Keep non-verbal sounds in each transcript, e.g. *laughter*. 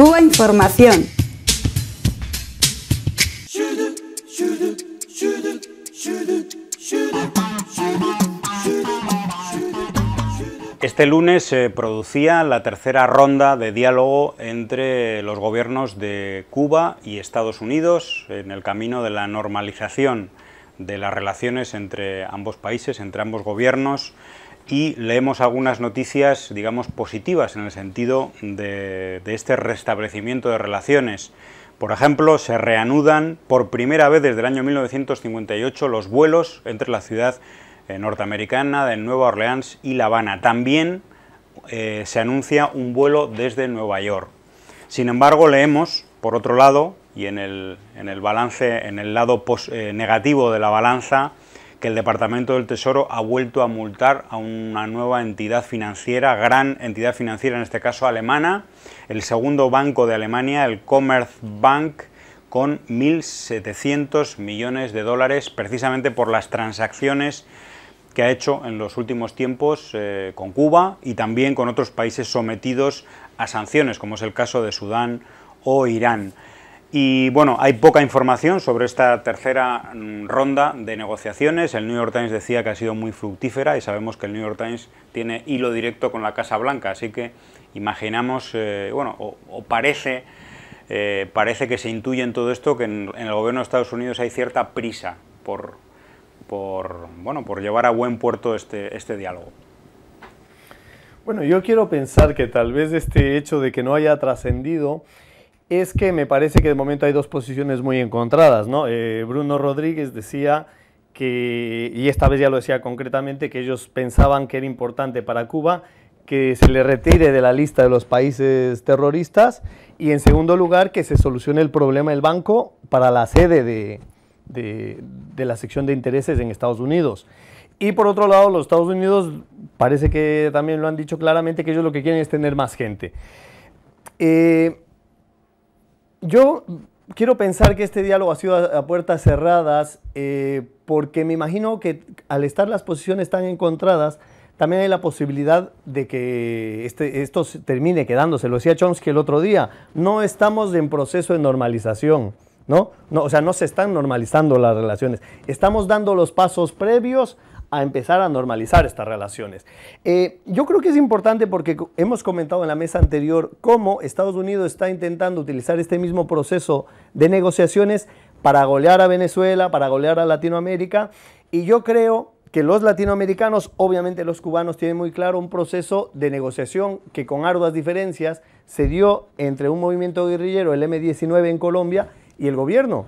Cuba Información. Este lunes se producía la tercera ronda de diálogo entre los gobiernos de Cuba y Estados Unidos en el camino de la normalización de las relaciones entre ambos países, entre ambos gobiernos y leemos algunas noticias, digamos, positivas en el sentido de, este restablecimiento de relaciones. Por ejemplo, se reanudan por primera vez desde el año 1958 los vuelos entre la ciudad eh, norteamericana de Nueva Orleans y La Habana. También eh, se anuncia un vuelo desde Nueva York. Sin embargo, leemos, por otro lado, y en el, en el balance, en el lado eh, negativo de la balanza, que el Departamento del Tesoro ha vuelto a multar a una nueva entidad financiera, gran entidad financiera, en este caso alemana, el segundo banco de Alemania, el Commerzbank, con 1.700 millones de dólares, precisamente por las transacciones que ha hecho en los últimos tiempos eh, con Cuba y también con otros países sometidos a sanciones, como es el caso de Sudán o Irán. Y bueno, hay poca información sobre esta tercera mm, ronda de negociaciones. El New York Times decía que ha sido muy fructífera y sabemos que el New York Times tiene hilo directo con la Casa Blanca, así que imaginamos, eh, bueno, o, parece, eh, parece que se intuye en todo esto que en, el gobierno de Estados Unidos hay cierta prisa por, llevar a buen puerto este, este diálogo. Bueno, yo quiero pensar que tal vez este hecho de que no haya trascendido es que me parece que de momento hay dos posiciones muy encontradas. Eh, Bruno Rodríguez decía que, y esta vez ya lo decía concretamente, que ellos pensaban que era importante para Cuba que se le retire de la lista de los países terroristas y en segundo lugar que se solucione el problema del banco para la sede de, la sección de intereses en Estados Unidos. Y por otro lado, los Estados Unidos parece que también lo han dicho claramente que ellos lo que quieren es tener más gente. Eh, yo quiero pensar que este diálogo ha sido a, puertas cerradas eh, porque me imagino que al estar las posiciones tan encontradas, también hay la posibilidad de que este, esto termine quedándose. Lo decía Chomsky el otro día, no estamos en proceso de normalización. ¿no? ¿no? O sea, no se están normalizando las relaciones. Estamos dando los pasos previos a empezar a normalizar estas relaciones. Eh, yo creo que es importante porque hemos comentado en la mesa anterior cómo Estados Unidos está intentando utilizar este mismo proceso de negociaciones para golear a Venezuela, para golear a Latinoamérica, y yo creo que los latinoamericanos, obviamente los cubanos, tienen muy claro un proceso de negociación que con arduas diferencias se dio entre un movimiento guerrillero, el M-19 en Colombia, y el gobierno.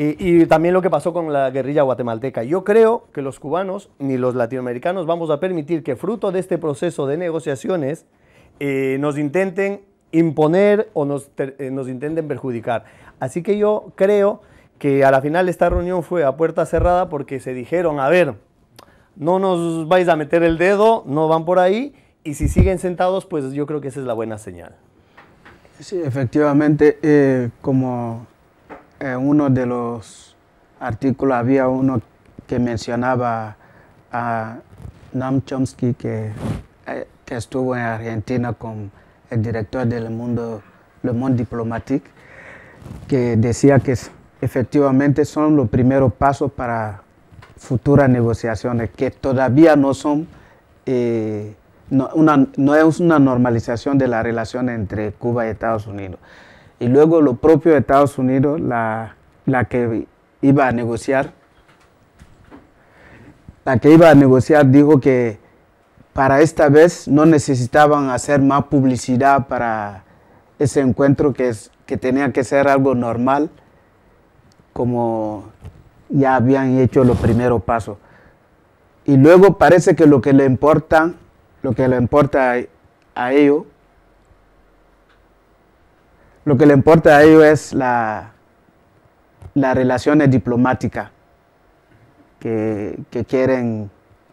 Y, también lo que pasó con la guerrilla guatemalteca. Yo creo que los cubanos ni los latinoamericanos vamos a permitir que fruto de este proceso de negociaciones eh, nos intenten imponer o nos, eh, nos intenten perjudicar. Así que yo creo que a la final esta reunión fue a puerta cerrada porque se dijeron, a ver, no nos vais a meter el dedo, no van por ahí, y si siguen sentados, pues yo creo que esa es la buena señal. Sí, efectivamente, eh, como en uno de los artículos había uno que mencionaba a Nam Chomsky, eh, que, estuvo en Argentina con el director del mundo, Le Monde Diplomatique, que decía que efectivamente son los primeros pasos para futuras negociaciones que todavía no son eh, no es una normalización de la relación entre Cuba y Estados Unidos y luego propio de Estados Unidos, la, que iba a negociar, la que iba a negociar dijo que para esta vez no necesitaban hacer más publicidad para ese encuentro que, que tenía que ser algo normal, como ya habían hecho los primeros pasos. Y luego parece que lo que le importa, lo que le importa a ellos lo que le importa a ellos es la, las relaciones diplomáticas que, quieren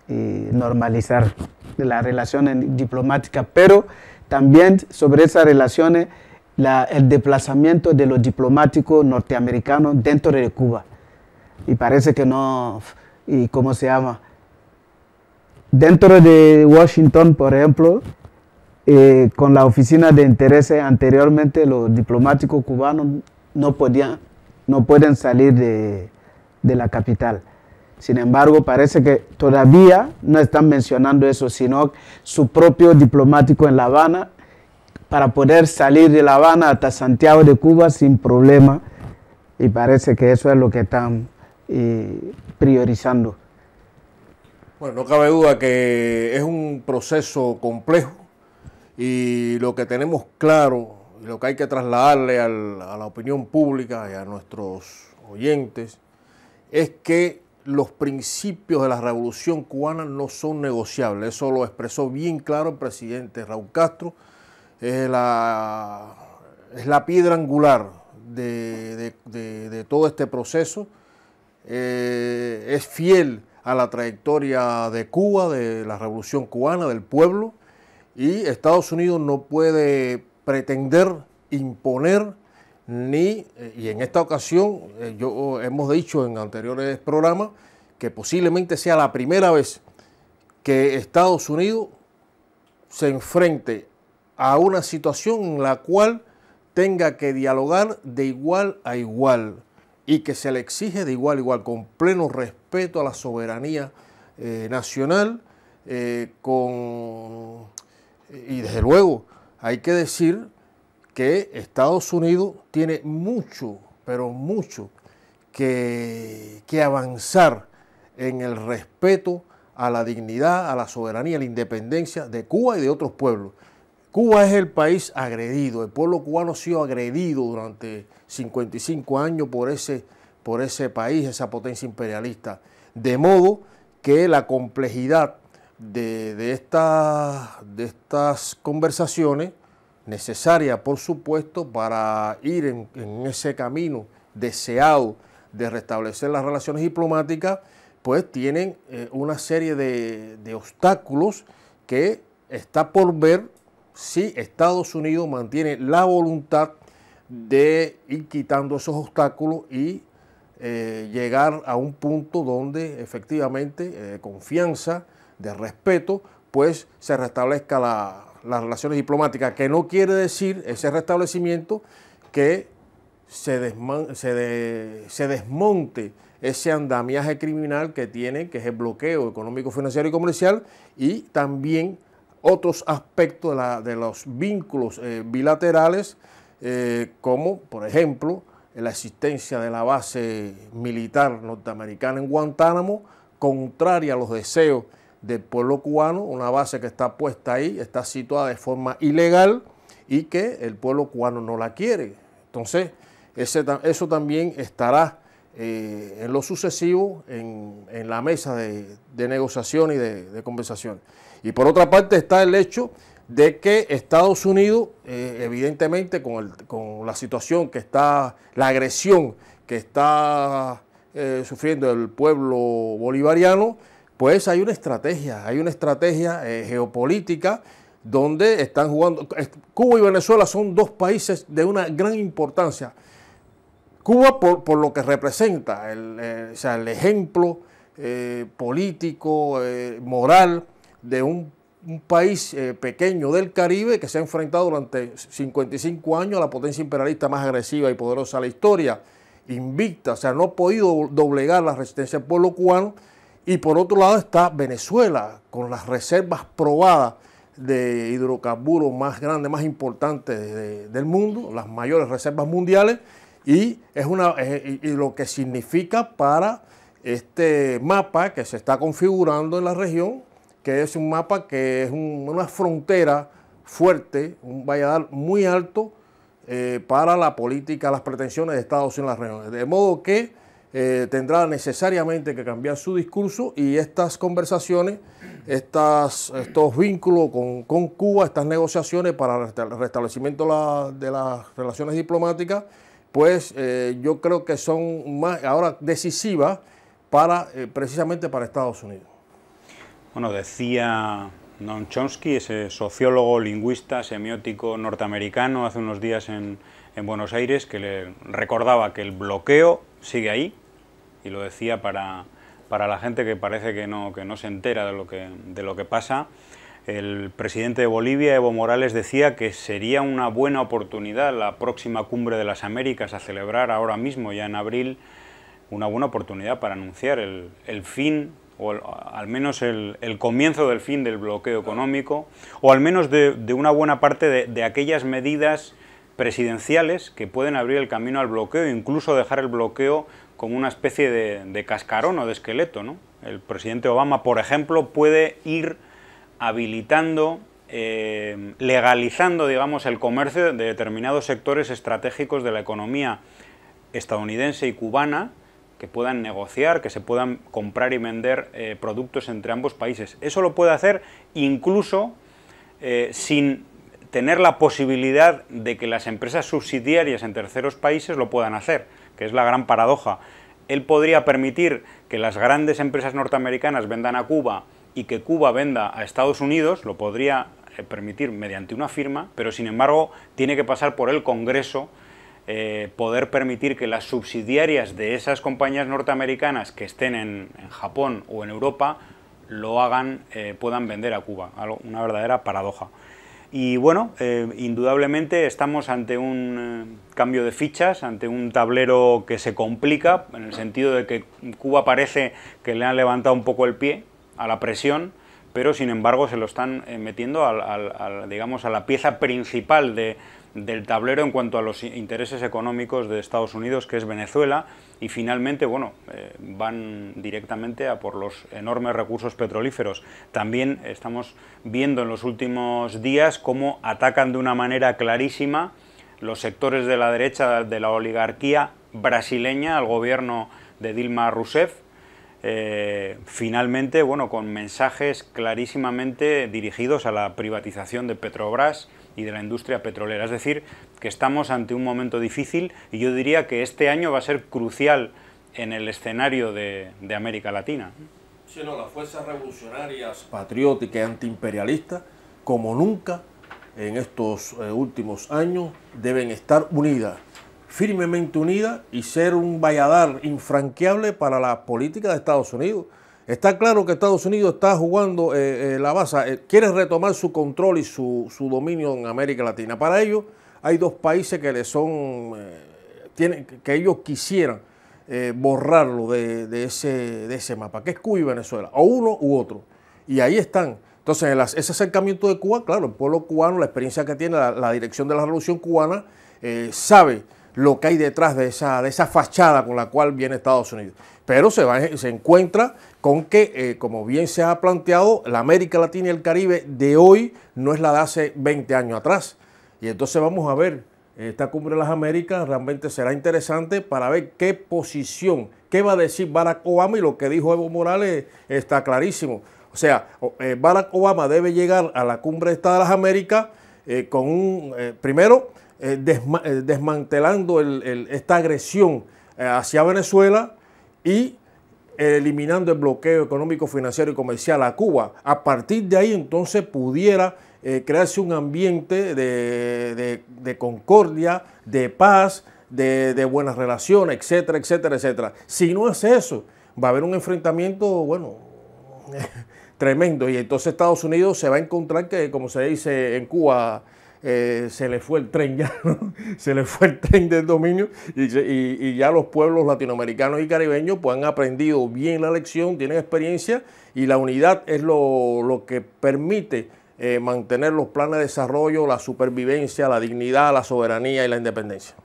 eh, normalizar, las relaciones diplomáticas, pero también sobre esas relaciones eh, el desplazamiento de los diplomáticos norteamericanos dentro de Cuba. Y parece que no, y ¿cómo se llama? Dentro de Washington, por ejemplo, eh, con la oficina de intereses anteriormente los diplomáticos cubanos no podían, no pueden salir de, la capital. Sin embargo, parece que todavía no están mencionando eso, sino su propio diplomático en La Habana para poder salir de La Habana hasta Santiago de Cuba sin problema. Y parece que eso es lo que están eh, priorizando. Bueno, no cabe duda que es un proceso complejo y lo que tenemos claro y lo que hay que trasladarle a la opinión pública y a nuestros oyentes es que los principios de la revolución cubana no son negociables. Eso lo expresó bien claro el presidente Raúl Castro. Es la, piedra angular de, todo este proceso. Eh, es fiel a la trayectoria de Cuba, de la revolución cubana, del pueblo y Estados Unidos no puede pretender imponer ni, eh, y en esta ocasión, eh, yo hemos dicho en anteriores programas, que posiblemente sea la primera vez que Estados Unidos se enfrente a una situación en la cual tenga que dialogar de igual a igual y que se le exige de igual a igual, con pleno respeto a la soberanía eh, nacional, con y desde luego, hay que decir que Estados Unidos tiene mucho, pero mucho, que, avanzar en el respeto a la dignidad, a la soberanía, a la independencia de Cuba y de otros pueblos. Cuba es el país agredido, el pueblo cubano ha sido agredido durante 55 años por ese, por ese país, esa potencia imperialista. De modo que la complejidad de, estas conversaciones, necesarias por supuesto para ir en, ese camino deseado de restablecer las relaciones diplomáticas, pues tienen eh, una serie de, obstáculos que está por ver si Estados Unidos mantiene la voluntad de ir quitando esos obstáculos y eh, llegar a un punto donde efectivamente eh, confianza de respeto, pues se restablezca las relaciones diplomáticas, que no quiere decir ese restablecimiento que se, se, desmonte ese andamiaje criminal que tiene, que es el bloqueo económico, financiero y comercial, y también otros aspectos de, los vínculos eh, bilaterales, eh, como por ejemplo la existencia de la base militar norteamericana en Guantánamo, contraria a los deseos del pueblo cubano, una base que está puesta ahí, está situada de forma ilegal y que el pueblo cubano no la quiere. Entonces, ese, eso también estará eh, en lo sucesivo en, la mesa de, negociación y de, conversación. Y por otra parte está el hecho de que Estados Unidos, eh, evidentemente con, la situación que está, la agresión que está eh, sufriendo el pueblo bolivariano, pues hay una estrategia, hay una estrategia eh, geopolítica donde están jugando. Cuba y Venezuela son dos países de una gran importancia. Cuba por, lo que representa, eh, o sea, el ejemplo eh, político, moral de un, un país pequeño del Caribe que se ha enfrentado durante 55 años a la potencia imperialista más agresiva y poderosa de la historia, invicta, o sea, no ha podido doblegar la resistencia del pueblo cubano y por otro lado está Venezuela, con las reservas probadas de hidrocarburos más grandes, más importantes del mundo, las mayores reservas mundiales, y, es una, lo que significa para este mapa que se está configurando en la región, que es un mapa que es una frontera fuerte, un valladar muy alto eh, para la política, las pretensiones de Estados Unidos en la región. De modo que eh, tendrá necesariamente que cambiar su discurso y estas conversaciones, estos vínculos con, Cuba, estas negociaciones para el restablecimiento de las relaciones diplomáticas, pues eh, yo creo que son más, ahora decisivas para, eh, precisamente para Estados Unidos. Bueno, decía Noam Chomsky, ese sociólogo, lingüista, semiótico norteamericano, hace unos días en, en Buenos Aires, que le recordaba que el bloqueo sigue ahí, y lo decía para, para la gente que parece que no, que no se entera de lo que, de lo que pasa, el presidente de Bolivia, Evo Morales, decía que sería una buena oportunidad la próxima cumbre de las Américas a celebrar ahora mismo, ya en abril, una buena oportunidad para anunciar el, fin o al menos el, el, comienzo del fin del bloqueo económico, o al menos de, de una buena parte de, de, aquellas medidas presidenciales que pueden abrir el camino al bloqueo, incluso dejar el bloqueo como una especie de, cascarón o de esqueleto. El presidente Obama, por ejemplo, puede ir habilitando, eh, legalizando, digamos, el comercio de determinados sectores estratégicos de la economía estadounidense y cubana que puedan negociar, que se puedan comprar y vender eh, productos entre ambos países. Eso lo puede hacer incluso eh, sin tener la posibilidad de que las empresas subsidiarias en terceros países lo puedan hacer que es la gran paradoja. Él podría permitir que las grandes empresas norteamericanas vendan a Cuba y que Cuba venda a Estados Unidos, lo podría eh, permitir mediante una firma, pero sin embargo tiene que pasar por el Congreso eh, poder permitir que las subsidiarias de esas compañías norteamericanas que estén en, Japón o en Europa lo hagan, eh, puedan vender a Cuba. una verdadera paradoja. Y bueno, eh, indudablemente estamos ante un eh, cambio de fichas, ante un tablero que se complica, en el sentido de que Cuba parece que le han levantado un poco el pie a la presión, pero sin embargo se lo están eh, metiendo al, digamos, a la pieza principal del tablero en cuanto a los intereses económicos de Estados Unidos, que es Venezuela, y finalmente, bueno, eh, van directamente a por los enormes recursos petrolíferos. También estamos viendo en los últimos días cómo atacan de una manera clarísima los sectores de la derecha de la oligarquía brasileña al gobierno de Dilma Rousseff, eh, finalmente, bueno, con mensajes clarísimamente dirigidos a la privatización de Petrobras y de la industria petrolera. Es decir, que estamos ante un momento difícil y yo diría que este año va a ser crucial en el escenario de, América Latina. Sino las fuerzas revolucionarias, patrióticas y antiimperialistas, como nunca en estos eh, últimos años, deben estar unidas firmemente unida y ser un valladar infranqueable para la política de Estados Unidos. Está claro que Estados Unidos está jugando eh, eh, la base eh, quiere retomar su control y su, dominio en América Latina. Para ello hay dos países que le son, tienen, que ellos quisieran borrarlo de, ese, de ese mapa, que es Cuba y Venezuela, o uno u otro. Y ahí están. Entonces, ese acercamiento de Cuba, claro, el pueblo cubano, la experiencia que tiene la dirección de la revolución cubana, sabe lo que hay detrás de esa, de esa fachada con la cual viene Estados Unidos. Pero se, va, se encuentra con que, eh, como bien se ha planteado, la América Latina y el Caribe de hoy no es la de hace 20 años atrás. Y entonces vamos a ver, eh, esta cumbre de las Américas realmente será interesante para ver qué posición, qué va a decir Barack Obama y lo que dijo Evo Morales está clarísimo. O sea, eh, Barack Obama debe llegar a la cumbre de de las Américas eh, con un, eh, primero, eh, desmantelando esta agresión hacia Venezuela y eliminando el bloqueo económico, financiero y comercial a Cuba. A partir de ahí entonces pudiera crearse un ambiente de, concordia, de paz, de, de, buenas relaciones, etcétera, etcétera, etcétera. Si no es eso, va a haber un enfrentamiento, bueno, *laughs* tremendo. Y entonces Estados Unidos se va a encontrar que, como se dice en Cuba, eh, se le fue el tren ya, *laughs* se le fue el tren del dominio y, ya los pueblos latinoamericanos y caribeños pues, han aprendido bien la lección, tienen experiencia y la unidad es lo, que permite eh, mantener los planes de desarrollo, la supervivencia, la dignidad, la soberanía y la independencia.